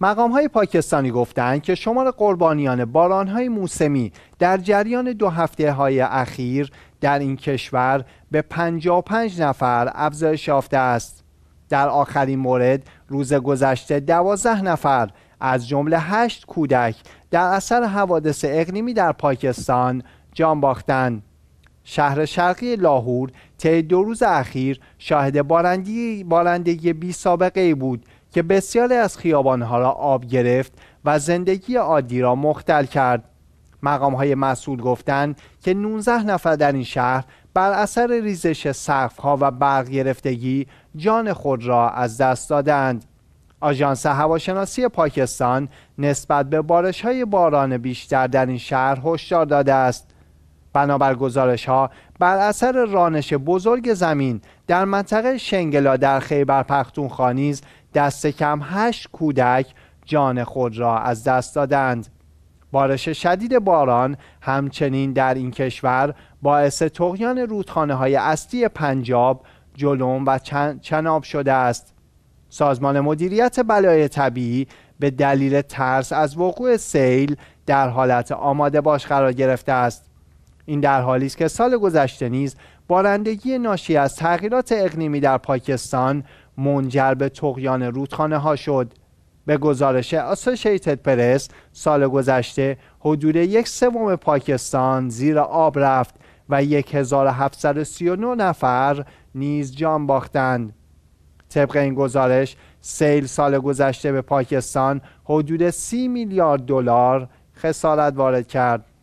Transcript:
مقام های پاکستانی گفتند که شمار قربانیان باران های موسمی در جریان دو هفته های اخیر در این کشور به 55 نفر افزایش یافته است. در آخرین مورد روز گذشته 12 نفر از جمله 8 کودک در اثر حوادث اقلیمی در پاکستان جان باختند. شهر شرقی لاهور طی دو روز اخیر شاهد بارندگی, بی سابقه بود که بسیاری از خیابانها را آب گرفت و زندگی عادی را مختل کرد مقام های مسئول گفتند که 19 نفر در این شهر بر اثر ریزش سقف ها و برق گرفتگی جان خود را از دست دادند آژانس هواشناسی پاکستان نسبت به بارش های باران بیشتر در این شهر هشدار داده است بنابر گزارش ها بر اثر رانش بزرگ زمین در منطقه شنگلا در خیبر پختونخوا نیز دست کم هشت کودک جان خود را از دست دادند بارش شدید باران همچنین در این کشور باعث تقیان رودخانه های اصلی پنجاب، جلوم و چن، چناب شده است سازمان مدیریت بلای طبیعی به دلیل ترس از وقوع سیل در حالت آماده باش قرار گرفته است این در حالی است که سال گذشته نیز بارندگی ناشی از تغییرات اقلیمی در پاکستان منجر به تقیان رودخانه ها شد به گزارش آسوشیتد پرس سال گذشته حدود یک سوم پاکستان زیر آب رفت و 1739 نفر نیز جان باختند طبق این گزارش سیل سال گذشته به پاکستان حدود 30 میلیارد دلار خسارت وارد کرد